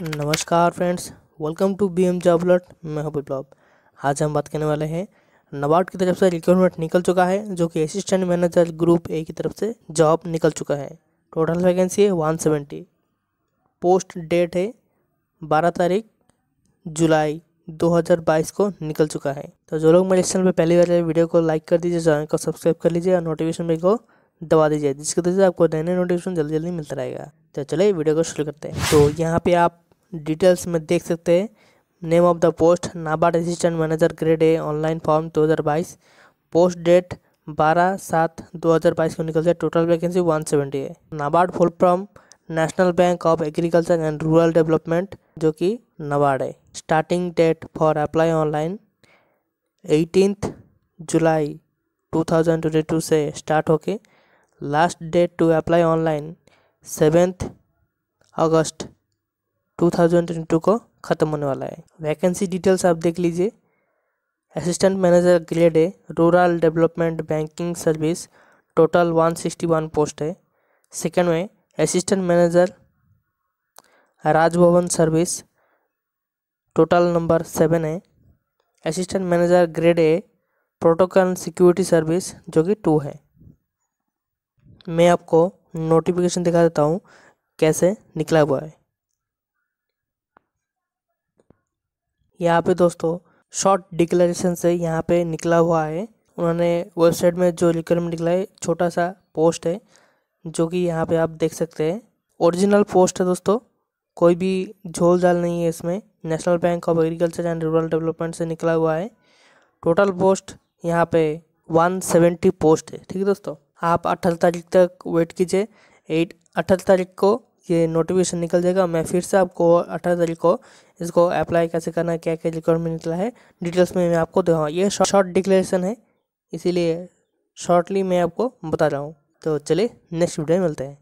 नमस्कार friends welcome to B M job मैं हूं बिप्लब आज हम बात करने वाले हैं नबार्ड की तरफ से रिक्रूटमेंट निकल चुका है जो कि असिस्टेंट मैनेजर ग्रुप ए की तरफ से जॉब निकल चुका है टोटल वैकेंसी है वन सेवेंटी पोस्ट डेट है बारह तारीख जुलाई 2022 को निकल चुका है तो जो लोग मेरे चैनल पर पहली बार वीडियो को लाइक कर दीजिए चैनल को सब्सक्राइब कर लीजिए और नोटिफिकेशन बिल को दबा दीजिए जिसकी वजह से आपको नए नए नोटिफिकेशन जल्दी जल्दी मिलता रहेगा तो चलिए वीडियो को शुरू करते हैं तो यहाँ पे आप डिटेल्स में देख सकते हैं name of the post NABARD assistant manager grade A online form दो पोस्ट डेट बारह सात बाईस को निकलता है टोटल वैकेंसी सेवेंटी है NABARD full form National Bank of Agriculture and Rural Development जो कि नाबार्ड है starting date for apply online eighteenth July 2022 से स्टार्ट होके last date to apply online seventh August 2022 को ख़त्म होने वाला है वैकेंसी डिटेल्स आप देख लीजिए assistant manager grade A rural development banking service total 161 post है सेकेंड में assistant manager Rajbhavan service total number seven है assistant manager grade A protocol security service जो कि टू है मैं आपको नोटिफिकेशन दिखा देता हूँ कैसे निकला हुआ है यहाँ पे दोस्तों शॉर्ट डिक्लेरेशन से यहाँ पे निकला हुआ है उन्होंने वेबसाइट में जो रिक्वायरमेंट निकला है छोटा सा पोस्ट है जो कि यहाँ पे आप देख सकते हैं ओरिजिनल पोस्ट है दोस्तों कोई भी झोल झाल नहीं है इसमें National Bank of Agriculture and Rural Development से निकला हुआ है टोटल पोस्ट यहाँ पे 170 पोस्ट है ठीक है दोस्तों आप अठारह तारीख तक वेट कीजिए एट अठारह तारीख को ये नोटिफिकेशन निकल जाएगा मैं फिर से आपको अठारह तारीख को इसको अप्लाई कैसे करना है क्या क्या रिक्वायरमेंट निकला है डिटेल्स में मैं आपको दिखाऊँ ये शॉर्ट डिक्लेरेशन है इसीलिए शॉर्टली मैं आपको बता रहा हूँ तो चलिए नेक्स्ट वीडियो मिलते हैं